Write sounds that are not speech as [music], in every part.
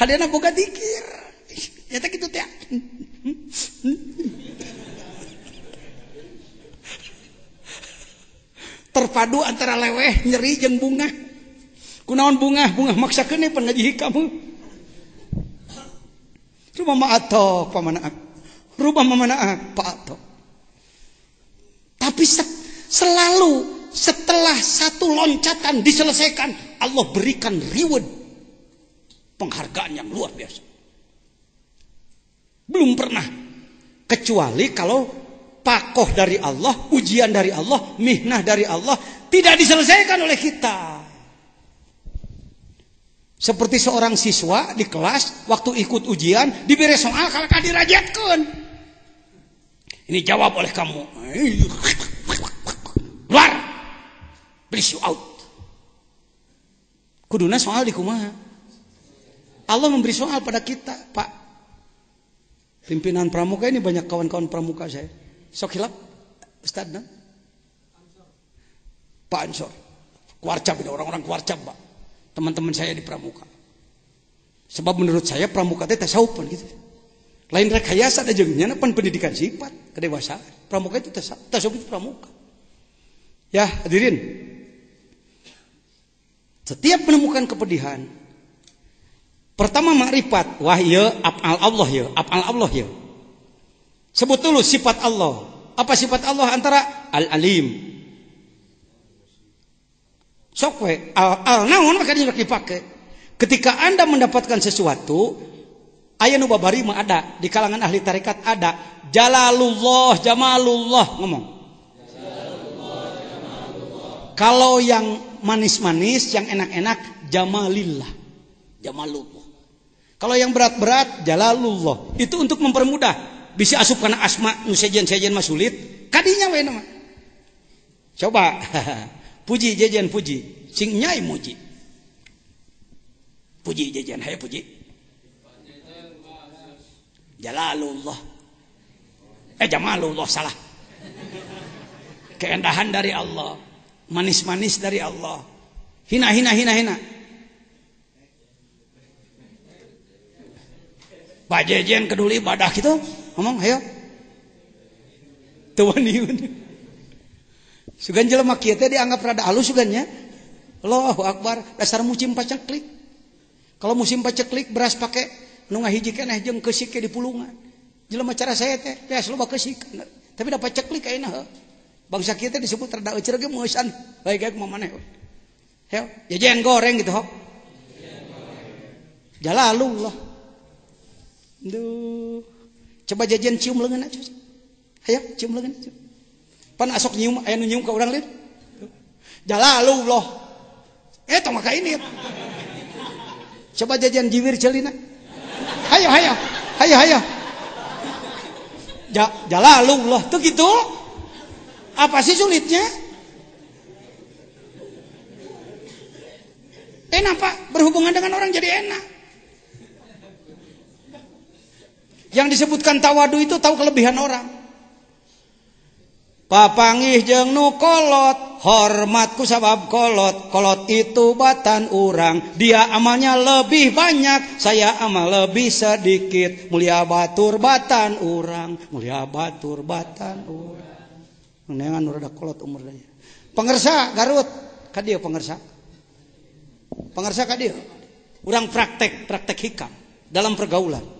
Hadena boga dikir. Eta ya itu teh. Terpadu antara leweh, nyeri jeung bunga. Kunaon bunga? Bunga maksa kene pengajihi kamu. Rumah ma'atok pamanaak. Rumah ma'atok atok. Tapi selalu setelah satu loncatan diselesaikan, Allah berikan reward penghargaan yang luar biasa. Belum pernah. Kecuali kalau pakoh dari Allah, ujian dari Allah, mihnah dari Allah tidak diselesaikan oleh kita. Seperti seorang siswa di kelas waktu ikut ujian diberi soal kalau dirajatkan. Ini jawab oleh kamu. Luar. Please you out. Kuduna soal di kumaha. Allah memberi soal pada kita, Pak. Pimpinan pramuka ini banyak kawan-kawan pramuka saya. Sok hilap, Ustaz, nah? Pak Ansor. Kuarcap ini orang-orang kuarcap, Pak. Teman-teman saya di pramuka. Sebab menurut saya pramuka itu tasawuf gitu. Lain rekayasa ada jengnya, pan pendidikan sifat, kedewasaan. Pramuka itu tasawuf, tasawuf itu pramuka. Ya, hadirin. Setiap menemukan kepedihan, Pertama makrifat, wah apal iya, Allah ya, apal Allah ya. Sebut dulu sifat Allah. Apa sifat Allah antara al-alim. Sokwe al-al naon maka dipakai. Ketika Anda mendapatkan sesuatu, ayat nubabari mah ada, di kalangan ahli tarikat ada Jalalullah, Jamalullah ngomong. Kalau yang manis-manis, yang enak-enak Jamalillah. Jamalullah. Kalau yang berat-berat jalalullah itu untuk mempermudah bisa asup karena asma nu sejen-sejen mah sulit kadinya we nama. Coba [laughs] puji jajan puji sing nyai muji. Puji jajan hei puji. Jalalullah. Eh jamalullah salah. Keindahan dari Allah, manis-manis dari Allah. Hina hina hina hina. Pak Jejen keduli badah gitu. Ngomong, ayo. Tuan Yun. Sugan jelema kieu teh dianggap rada halus sugannya. Allahu Akbar, dasar musim paceklik. Kalau musim paceklik beras pakai nu ngahiji keneh jeung keusik di pulungan. Jelema cara saya teh beras loba keusik. Tapi dapat ceklik ayeuna heuh. Bangsa kieu teh disebut rada euceur ge meusan. Bae ge kumaha maneh. Heo, jajan goreng gitu hok. Jalalullah. Duh. Coba jajan cium lengan aja. ayo cium lengan aja. Pan asok nyium, aya nyium ka urang lain. Jalalu loh. Eh tong maka ini. Coba jajan jiwir celina. ayo ayo ayo ayo Ja, jalalu loh. Tuh gitu. Apa sih sulitnya? Enak pak, berhubungan dengan orang jadi enak. Yang disebutkan tawadu itu tahu kelebihan orang. Papangih jeng nu kolot, hormatku sabab kolot, kolot itu batan urang. Dia amalnya lebih banyak, saya amal lebih sedikit. Mulia batur batan urang, mulia batur batan urang. Nengan nurada kolot umur daya. Pengersa Garut, kadia pengersa. Pengersa kadia. Urang praktek, praktek hikam dalam pergaulan.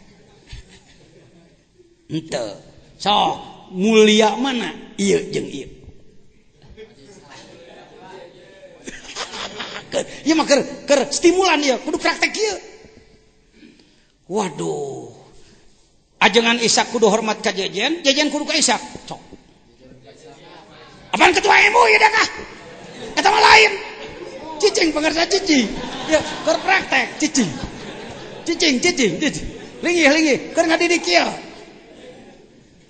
ente so mulia mana iya jeng iya Iya mah ker, ker stimulan ya, kudu praktek iya. Waduh, ajengan isak kudu hormat ka jajan, kudu ka isak. Cok. Apaan ketua MU ya dah kah? Kata mah lain. Cicing pengerja cicing. iya ker praktek cicing. Cicing, cicing, cicing. Linggih, linggih, ker ngadidik ya.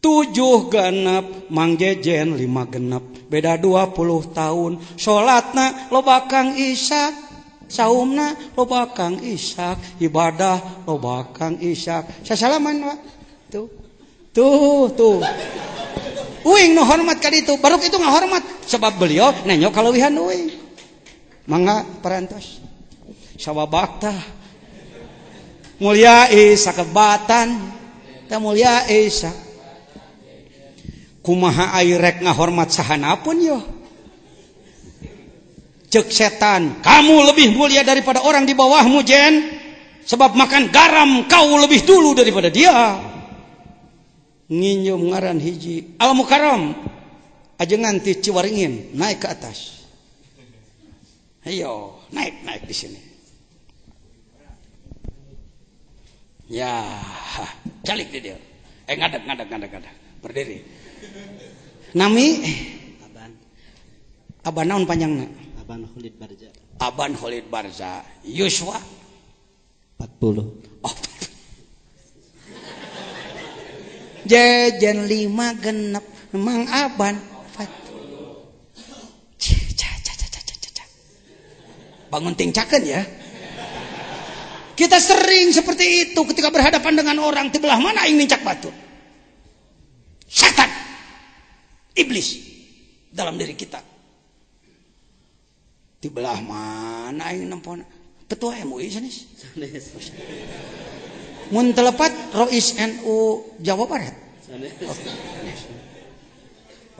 Khjuh geneap mangjejen 5 genep beda 20 tahun salatna lobakang Ishak saumna lobakang Ishak ibadah lobakang Ishakhormat kan itu itu ngahormat sebab beliaunyo kalauhan man persya baktah muliasha kebatan mulia Isha kumaha airek ngahormat apun yo cek setan kamu lebih mulia daripada orang di bawahmu Jen sebab makan garam kau lebih dulu daripada dia nginjum ngaran hiji al mukarram aja nganti ciwaringin naik ke atas ayo naik naik di sini ya calik dia eh ngadak ngadak ngadak ngadak berdiri Nami Aban. Aban naon panjangna? Aban Khalid Barza. Aban Khalid Barza. Yuswa 40. Oh. Jajan lima genep Mang Aban Bangun tingcakan ya Kita sering seperti itu ketika berhadapan dengan orang Di mana ingin cak batu Setan iblis dalam diri kita dibelah mana yang nempon ketua MUI sanis mun telepat Rois NU Jawa Barat oh,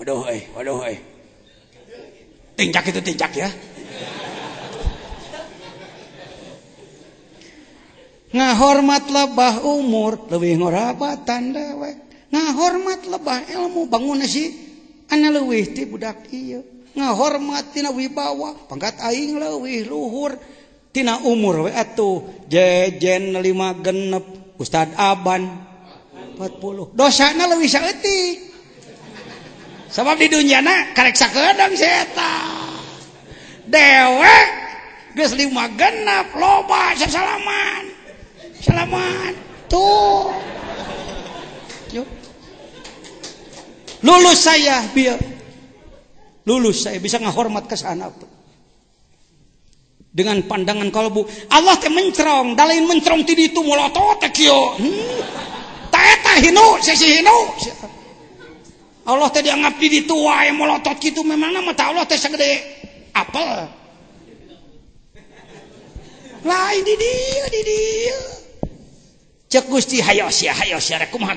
waduh eh waduh eh tinjak itu tinjak ya ngahormat lebah umur lebih tanda. Nah ngahormat lebah ilmu bangun sih udak ngahormatina Wibawa pangkatingwih luhurtina umur wauh jajen 5 genep Ustad Abban 40 dosa sebab di dunia anaksa tahu deweklima genap loba salamanlamat tuh lulus saya biar lulus saya bisa ngehormat ke sana dengan pandangan kalau bu Allah teh mencerong dalain mencerong ti itu molotot teh kio hmm. ta hinu sesi hinu Allah teh dianggap di itu wae molotot kitu nama mata Allah teh segede apa? lain di dia di dia cek Gusti hayo sia hayo sia rek kumaha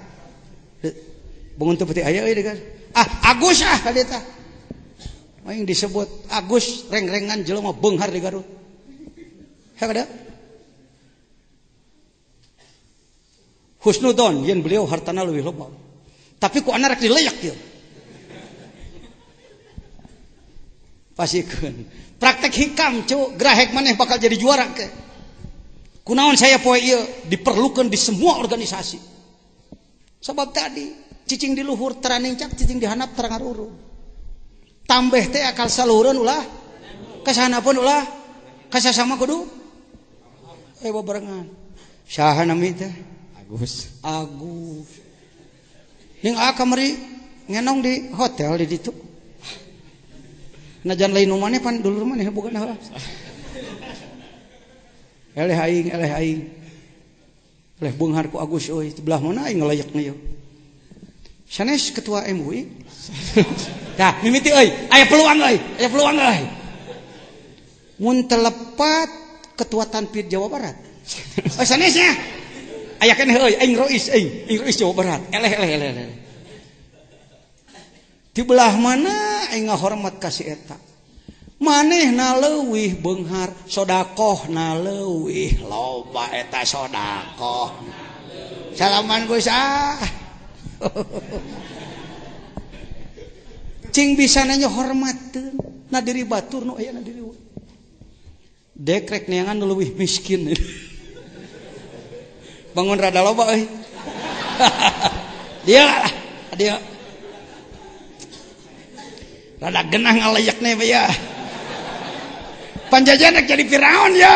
Bungun petik ayah euy kan? Ah, Agus ah tadi tah. disebut Agus reng-rengan jelema benghar di Garut. kada Husnudon yen beliau hartana lebih loba. Tapi ku anak rek dileyak kieu. Pasikeun. Praktek hikam cu grahek maneh bakal jadi juara ke. Kunaon saya poe ieu iya, diperlukan di semua organisasi. Sebab tadi cicing di luhur teraninjak, cicing dihanap terangar uru tambah teh akal saluran ulah kesana pun ulah kasih sama kudu eh barengan. syahan nami teh Agus Agus ning a kamari ngenong di hotel di situ najan lain rumahnya pan dulu rumahnya bukan lah eleh aing eleh aing eleh bung Agus oi sebelah mana aing layak yuk Sanes ketua MUI. Nah, [laughs] mimiti euy, aya peluang euy, aya peluang euy. Mun telepat ketua Tanpid Jawa Barat. Oh, sanesnya. Aya keneh euy, aing rois aing, aing rois Jawa Barat. Eleh eleh eleh. eleh. Di belah mana aing ngahormat ka si eta? Maneh naleuwih benghar, sodakoh leuwih loba eta sodakoh. Salaman gue sah. [laughs] cing bisa nanya hormat na diri batur de nih lebih miskin [laughs] bangun rada loba [laughs] dia genang layak ya panjajanak jadi Firaun ya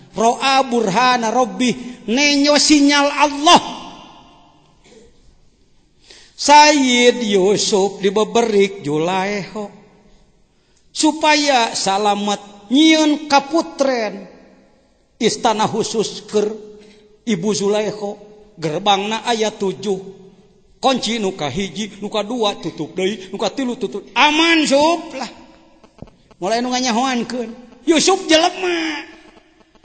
Proa Burhana Rob nenyo sinyal Allah Sayid Yusuf diber julaho supaya salat nyiun kaputran istana khusus ke ibu Zulaho gerbang na ayat 7 konci numuka hiji luka dua tutupmuka tilu amanlah mulainyaan Yusuf jelekmah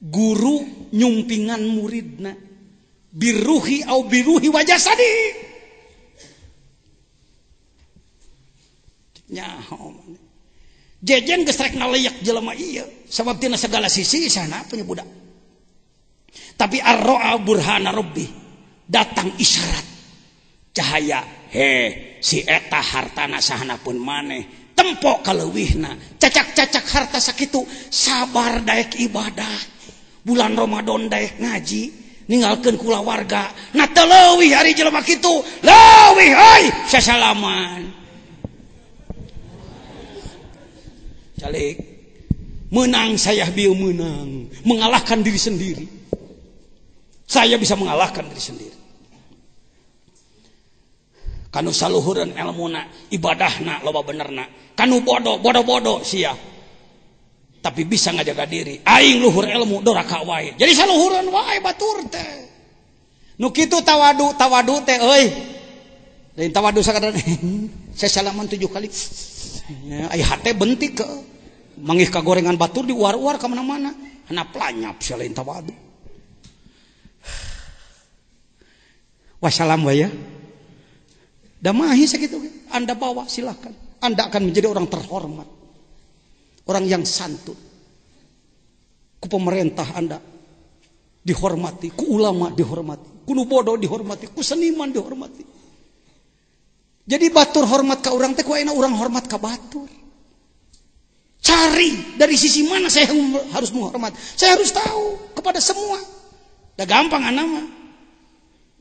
guru nyumpingan muridna biruhiuhi wajahbab segala sisi sana tapiarhana datang isyarat cahaya hehe sieta hartana sehana pun maneh tempok kalau Wina cacak-cacak harta sakit sabar day ibadahnya bulan Romadhon deh ngaji ningalkan kula warga nawi hari jelemak itu lawih salaman Calik. menang saya biu menang mengalahkan diri sendiri saya bisa mengalahkan diri sendiri kan saluhuran ilmuna ibadahna loba benerna kanu bodoh bodoh bodoh siap tapi bisa ngajaga diri aing luhur ilmu doraka wae jadi saluhuran wae batur teh nu kitu tawadu tawadu teh euy lain tawadu sakadar [laughs] saya salaman tujuh kali nah, ya, ai hate bentik ke mangih gorengan batur di war-war ka mana-mana hana planyap sia lain tawadu wassalam wae ya damahi sakitu anda bawa silahkan anda akan menjadi orang terhormat Orang yang santun. Ku pemerintah Anda dihormati, ku ulama dihormati, ku bodoh dihormati, ku seniman dihormati. Jadi batur hormat ke orang teh enak orang hormat ke batur. Cari dari sisi mana saya harus menghormat. Saya harus tahu kepada semua. Dah gampang anak mah.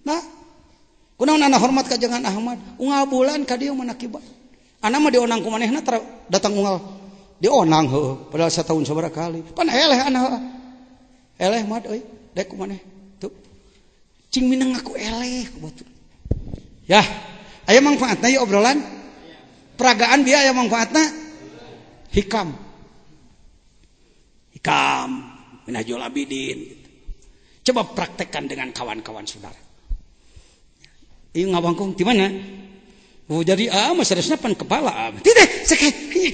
Nah, kunaon anak hormat ke jangan Ahmad. Ungal bulan ka mana manakibat. Anak mah di onang kumanehna datang ungal dionang oh, heuh padahal setahun seberapa kali pan eleh anak eleh mah euy dek mana tuh cing minang aku eleh batur ya aya manfaatna ya obrolan peragaan dia aya manfaatna hikam hikam minajul abidin gitu. coba praktekkan dengan kawan-kawan saudara ini iya, ngawangkung di mana? Oh, jadi ah, mas harusnya pan kepala. Ah. Tidak, sekali.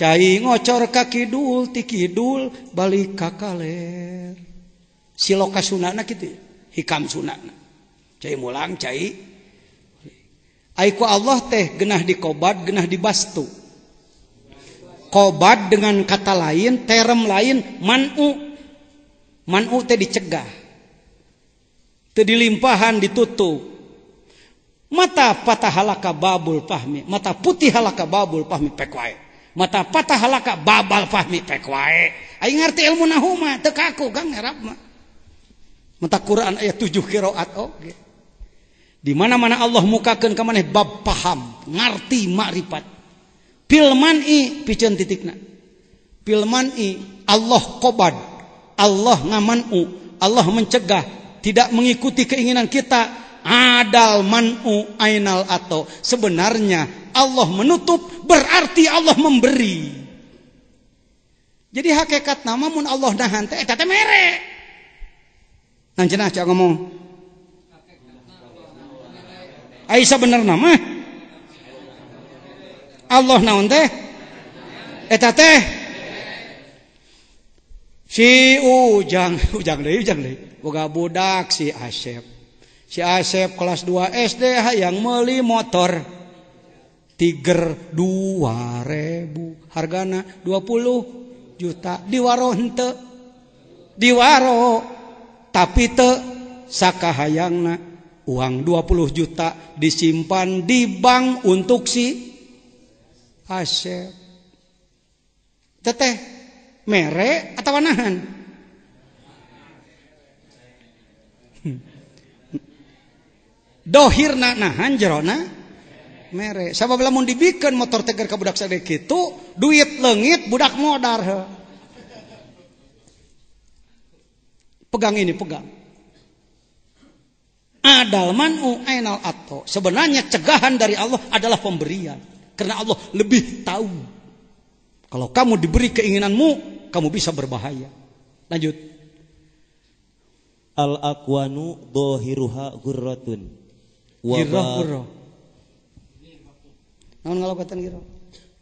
ngocor kakidul ti Kidulbalik sil sun hikam sunlang Aiku Allah teh genah di kobat gennah di bastu kobat dengan kata lain terem lain man dicegah jadiimpahan ditutu mata patah halaka babul pahmi mata putih halaka babul pahmi pekkwat mata patah halaka babal fahmi pek wae ngerti ilmu nahuma teu kaku kang ngarap mah mata Quran ayat 7 qiraat oge okay. di mana-mana Allah mukakeun ka maneh bab paham ngarti makrifat filman i piceun titikna filman i Allah qobad Allah ngamanu Allah mencegah tidak mengikuti keinginan kita adal manu ainal atau sebenarnya Allah menutup berarti Allah memberi. Jadi hakikat nama mun Allah dah teh eta mere. nanti cak ngomong. Aisyah bener nama. Allah naon teh? Eta eh, teh si ujang [laughs] ujang deui ujang deui boga budak si Asep. Si Asep kelas 2 SD hayang meuli motor. 2 hargaa 20 juta di waroh di waro tapi te sakahaangna uang 20 juta disimpan di bank untuk sitete merek atau hmm. dhohirnak nahan jeronah mere sabab lamun dibikin motor tegar ke budak sadek itu duit lengit budak modar he. pegang ini pegang adal manu ainal ato. sebenarnya cegahan dari Allah adalah pemberian karena Allah lebih tahu kalau kamu diberi keinginanmu kamu bisa berbahaya lanjut al akwanu dohiruha gurratun Wabah, namun kata gitu.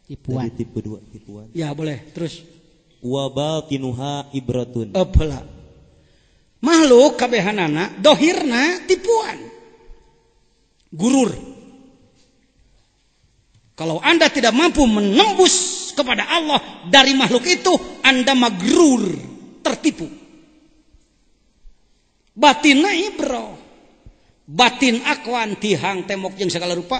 Tipuan. Dari tipu dua, tipuan. Ya boleh. Terus. Wabal tinuha ibratun. Apalah. Makhluk kabehanana dohirna tipuan. Gurur. Kalau anda tidak mampu menembus kepada Allah dari makhluk itu, anda magrur, tertipu. Batin ibro. Batin akwan tihang temok yang segala rupa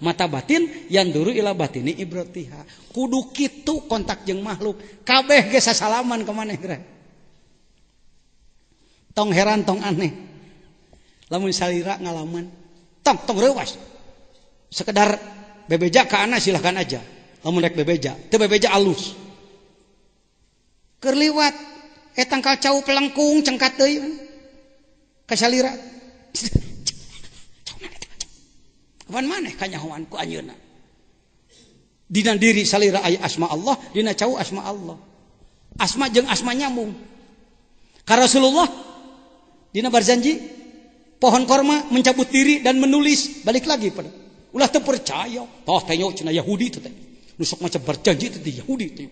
mata batin yang dulu ila ini ibrotiha kudu kitu kontak jeng makhluk kabeh ge sasalaman kemana maneh tong heran tong aneh lamun salira ngalaman tong tong rewas sekedar bebeja ke anak silahkan aja lamun rek bebeja teu bebeja alus kerliwat eh etang kacau pelengkung cengkat deh ka [laughs] Kapan maneh kanyahuan ku anjeuna. Dina diri salira aya asma Allah, dina cau asma Allah. Asma jeung asma nyambung. Ka Rasulullah dina berjanji pohon korma mencabut diri dan menulis balik lagi pada ulah teu percaya tah tanya cenah Yahudi teh nu sok macam berjanji teh Yahudi teh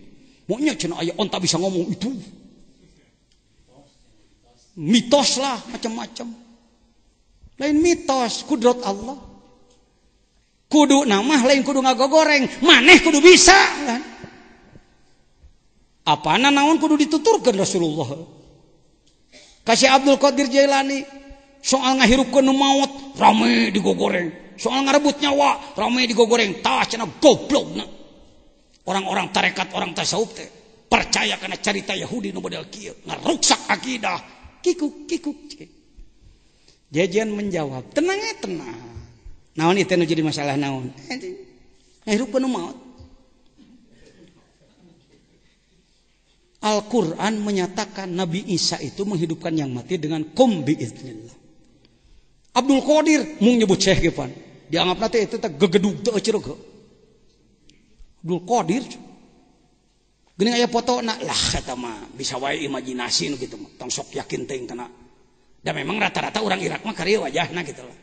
cina cenah aya onta bisa ngomong itu mitos lah macam-macam lain mitos kudrat Allah kudu na lain kudu ngago goreng maneh kudu bisa apa naon kudu dituturkan Rasulullah kasih Abdul Qodirilani soal ramai digo goreng soal ngarebut nyawa ramai digo goreng go orang-orang tarekat orang percaya karena carita Yahudi jaan menjawab tenangnya tenang naon itu jadi masalah naon eh, hirup penuh maut Al-Quran menyatakan Nabi Isa itu menghidupkan yang mati dengan kumbi idnillah. Abdul Qadir mung nyebut Syekh Gifan. Dianggap nanti itu tak gegedug teu Abdul Qadir Gini aja foto nak lah kata mah bisa wae imajinasi gitu mah. yakin ting kena. Dan memang rata-rata orang Irak mah karya nah gitu lah.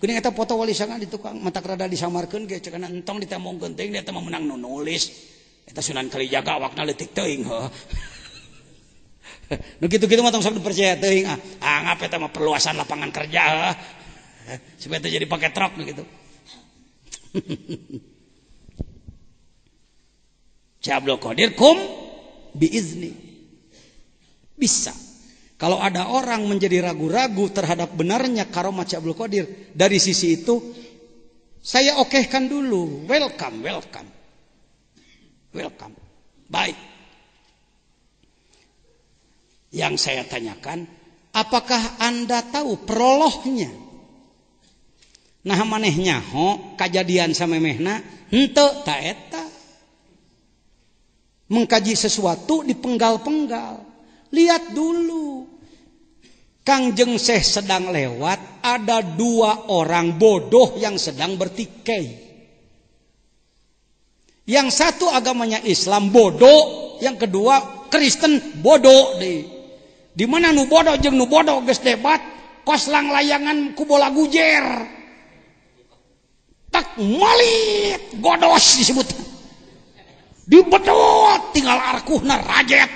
Gini kita foto wali sangat di tukang mata kerada disamarkan kayak cekana entong ditemong genting dia teman menang nulis. Kita sunan kali jaga wakna letik teing ho. [laughs] Nu gitu gitu mah sok dipercaya teing ah. Anggap ah, eta mah perluasan lapangan kerja ha. [laughs] Supaya jadi pakai truk gitu. Cablo [laughs] kodir kum biizni. Bisa. Kalau ada orang menjadi ragu-ragu terhadap benarnya karomah Syekh Abdul Qadir, dari sisi itu saya okehkan dulu, welcome, welcome. Welcome. Baik. Yang saya tanyakan, apakah Anda tahu perolohnya? Nah manehnya ho kejadian sama mehna Ente taeta. Mengkaji sesuatu di penggal penggal Lihat dulu Kangjeng Syekh sedang lewat, ada dua orang bodoh yang sedang bertikai. Yang satu agamanya Islam bodoh, yang kedua Kristen bodoh Di Di mana nu bodoh jeung nu bodoh geus debat, koslang layangan ku bola gujer. Tak malit godos disebut. Dibedot tinggal arkuhna rajet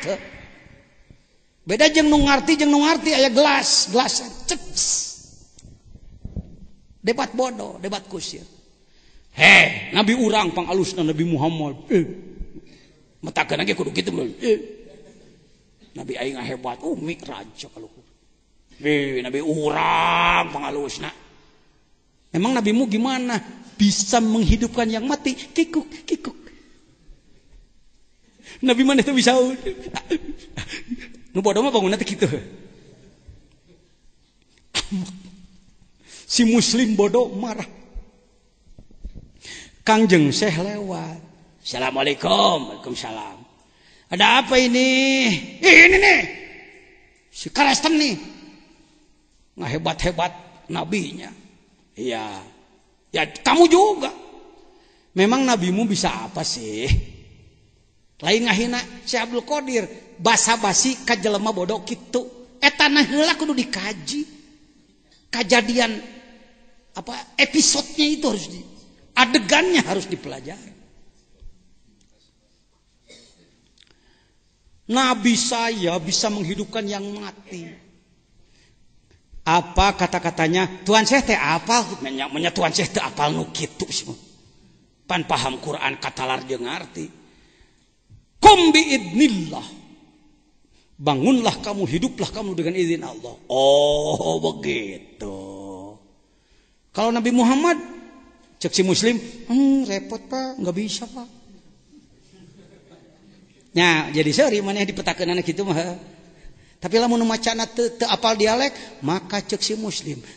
beda jeng nu ngarti jeng nu ngarti aya gelas gelas ceps debat bodoh debat kusir he nabi urang pangalusna nabi Muhammad eh. matakan lagi kudu gitu eh. nabi aing hebat oh mikraj kalau eh, nabi urang pangalusna emang nabimu gimana bisa menghidupkan yang mati kikuk kikuk nabi mana itu bisa nu bodoh mah bangunnya kitu. si muslim bodoh marah kangjeng syekh lewat assalamualaikum waalaikumsalam ada apa ini eh, ini nih si Kristen nih Nah hebat hebat nabinya iya ya kamu juga memang nabimu bisa apa sih lain ngahina si Abdul Qadir basa-basi ka bodoh gitu eta nah kudu dikaji kejadian apa episodenya itu harus di adegannya harus dipelajari Nabi saya bisa menghidupkan yang mati. Apa kata-katanya? tuan saya teh apa? Menyatuan tuan saya teh apal nu sih Pan paham Quran kata jeung arti Kum bi idnillah. bangunlah kamu hiduplah kamu dengan izin Allah Oh begitu kalau Nabi Muhammad ceksi muslim hmm, repot Pak nggak bisa Pak Nah jadi ser mana dipeakanan gitumah tapilahmacana tetap apal dialek maka ceksi muslim [laughs]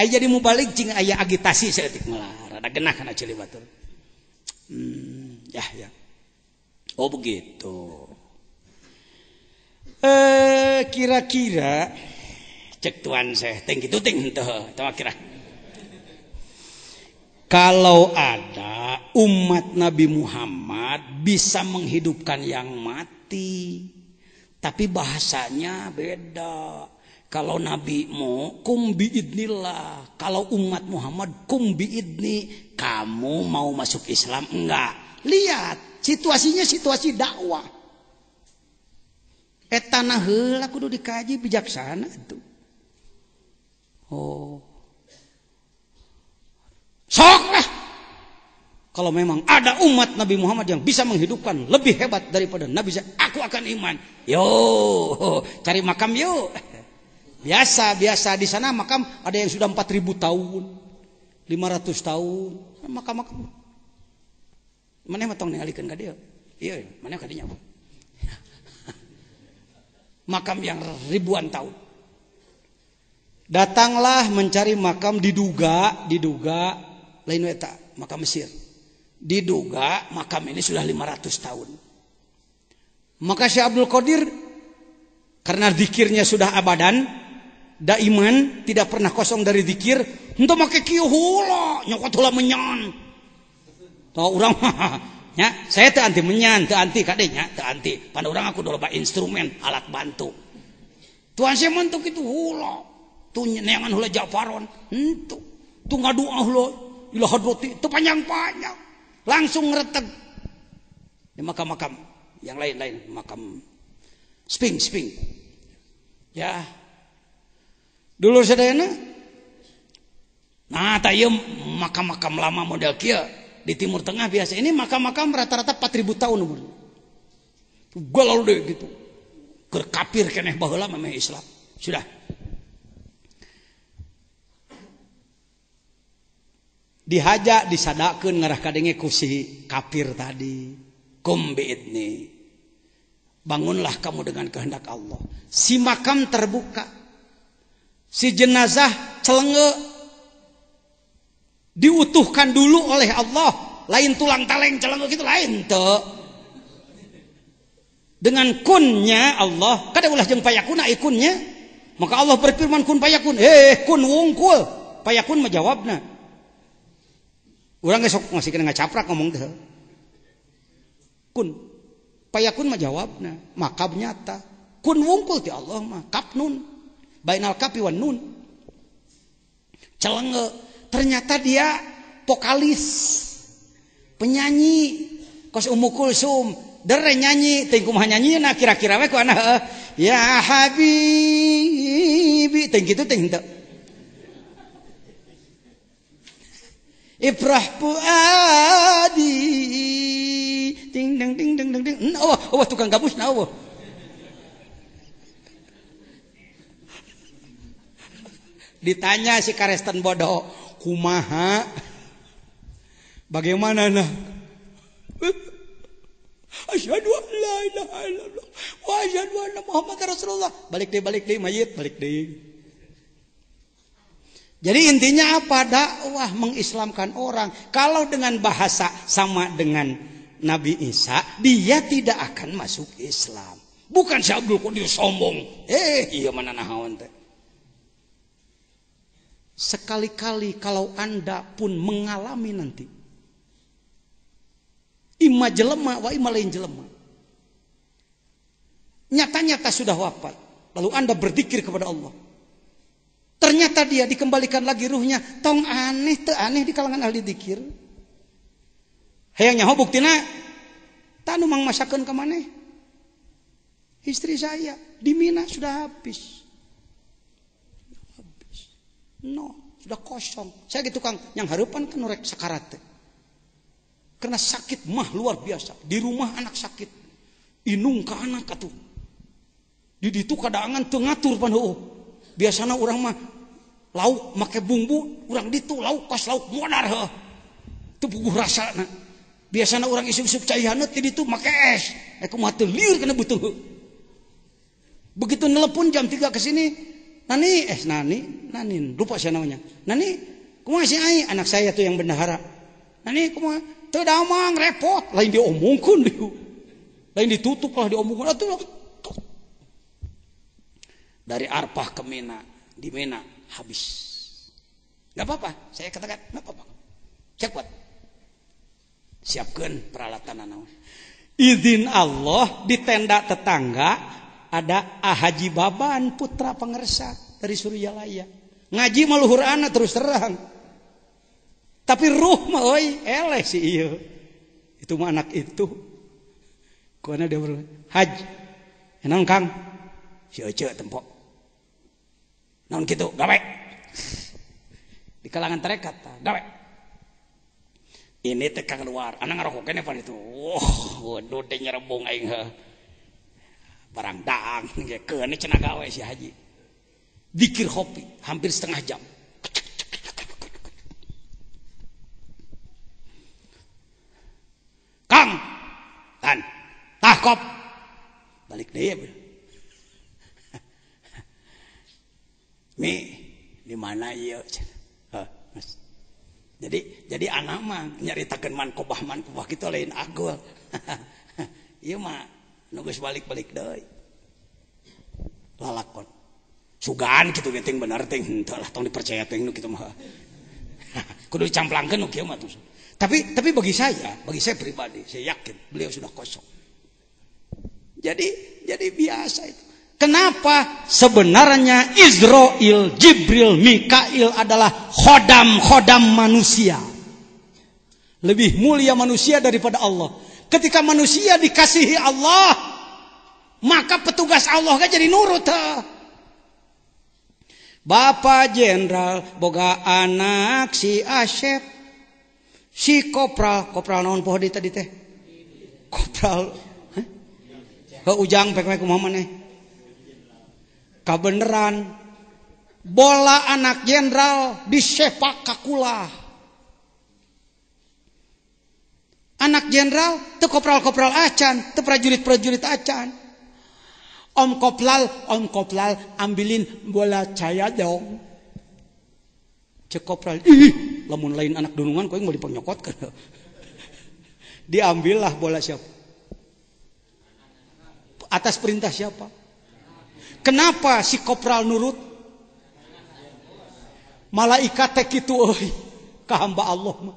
aya jadi mau balik Jing ayaah agitasi ya hmm, ya Oh begitu. Eh kira-kira cek tuan saya tinggi itu ting kira. Kalau ada umat Nabi Muhammad bisa menghidupkan yang mati, tapi bahasanya beda. Kalau Nabi mu kum biidnillah. Kalau umat Muhammad kum idni. Kamu mau masuk Islam enggak? lihat situasinya situasi dakwah etana eh, hela kudu dikaji bijaksana itu. oh sok lah kalau memang ada umat Nabi Muhammad yang bisa menghidupkan lebih hebat daripada Nabi saya, aku akan iman. Yo, cari makam yo. Biasa, biasa di sana makam ada yang sudah 4000 tahun, 500 tahun, makam-makam mana yang matong ninggalikeun ke dia? iya mana yang dinya [laughs] makam yang ribuan tahun datanglah mencari makam diduga diduga lain weta makam Mesir diduga makam ini sudah 500 tahun maka Syekh Abdul Qadir karena zikirnya sudah abadan daiman tidak pernah kosong dari zikir untuk make kieu nyokot hula menyon Toh orang [laughs] ya, saya teu anti menyan, teu anti kade nya, anti. pada orang aku loba instrumen, alat bantu. Tuhan saya mentuk itu hula. Tu gitu, neangan hula jafaron. Entu. Tu ngadua ah hula ilah hadrati, tu panjang-panjang. Langsung ngereteg. Di makam-makam yang lain-lain, makam sping sping. Ya. Dulu sedayana Nah, tayem, iya makam-makam lama model kia di Timur Tengah biasa. Ini makam-makam rata-rata 4000 tahun umurnya. Gue lalu deh gitu. Kerkapir keneh bahula memang Islam. Sudah. dihajak disadakan neraka kadenge kusi kapir tadi. Kum nih Bangunlah kamu dengan kehendak Allah. Si makam terbuka. Si jenazah celenge diutuhkan dulu oleh Allah lain tulang taleng celeng gitu lain tuh dengan kunnya Allah kada ulah jeng payakuna ikunnya maka Allah berfirman kun payakun eh kun wungkul payakun menjawabna orang sok masih kena ngacaprak ngomong tuh kun payakun menjawabna maka nyata kun wungkul ti Allah mah kap nun bainal kapi wan nun celenge ternyata dia vokalis penyanyi kos umukul sum dere nyanyi tengkum nyanyi nah kira-kira wae ku ya habibi teng gitu teng teu Ibrah puadi ting ding ding ding ding ding oh oh tukang gabus nah oh ditanya si karesten bodoh kumaha bagaimana nah asyhadu an la ilaha illallah wa asyhadu anna muhammad rasulullah balik deh balik deh mayit balik deh jadi intinya apa dakwah mengislamkan orang kalau dengan bahasa sama dengan Nabi Isa dia tidak akan masuk Islam bukan si Abdul Qadir sombong eh iya mana nahawan teh Sekali-kali kalau Anda pun mengalami nanti. Ima jelema wa ima lain jelema. Nyata-nyata sudah wafat. Lalu Anda berdikir kepada Allah. Ternyata dia dikembalikan lagi ruhnya. Tong aneh, te aneh di kalangan ahli dikir. Hayang nyaho buktina. Tanu mang masakan kemana? Istri saya di Mina sudah habis. No, sudah kosong. Saya gitu kang, yang harapan kan norek sakarat. Karena sakit mah luar biasa. Di rumah anak sakit. Inung ke anak itu. Di itu kadangan tuh ngatur panheuh. Biasanya orang mah lauk make bumbu, orang ditu lauk pas lauk modar heuh. Teu rasanya. rasana. Biasana orang isuk-isuk caihanut di itu make es. Aku mah teu liur kana butuh. Begitu nelpon jam 3 ke sini, Nani, eh Nani, Nani, lupa saya namanya. Nani, kumah si Ai, anak saya tuh yang bendahara. Nani, kumah, tuh damang, repot. Lain diomongkan, dia. lain ditutup lah diomongkan. Atuh, dari Arpah ke Mina, di Mina habis. Gak apa-apa, saya katakan, gak apa-apa. Cepat. Siapkan peralatan anak. Izin Allah di tenda tetangga ada Ahaji Baban putra pengersa dari Laya, Ngaji meluhur anak terus terang. Tapi ruh mah oi, eleh si iya. Itu mah anak itu. Karena dia ber Haj. Kang. Si Ece tempo. Non gitu, gawe. [laughs] Di kalangan terekat, ah, gawe. Ini tekan luar, anak ngarokoknya pan itu. Wah, oh, waduh, dia nyerebung aing barang taangji [laughs] dikir hopi hampir setengah jam balik [laughs] di mana jadi jadi anakman nyaritakan mankoobahman kita lain [laughs] A nugus balik-balik deh lalakon sugan gitu getting benar ting, entahlah tong dipercaya ting nu gitu mah [laughs] kudu dicamplangkan nu kieu mah tuh tapi tapi bagi saya bagi saya pribadi saya yakin beliau sudah kosong jadi jadi biasa itu Kenapa sebenarnya Israel, Jibril, Mikail adalah khodam-khodam manusia. Lebih mulia manusia daripada Allah. Ketika manusia dikasihi Allah, maka petugas Allah kan jadi nurut. Bapak Jenderal boga anak si Asep, si Kopral, Kopral naon poho tadi teh? Kopral, ke ujang pek pek nih Kabeneran bola anak jenderal di sepak kakulah anak jenderal itu kopral-kopral acan itu prajurit-prajurit acan Om Koplal, Om Koplal, ambilin bola caya dong. Cek Kopral, ih, lamun lain anak dunungan kau yang mau dipenyokot kan? lah [laughs] bola siapa? Atas perintah siapa? Kenapa si Kopral nurut? Malah ikat itu, euy, kahamba hamba Allah mah.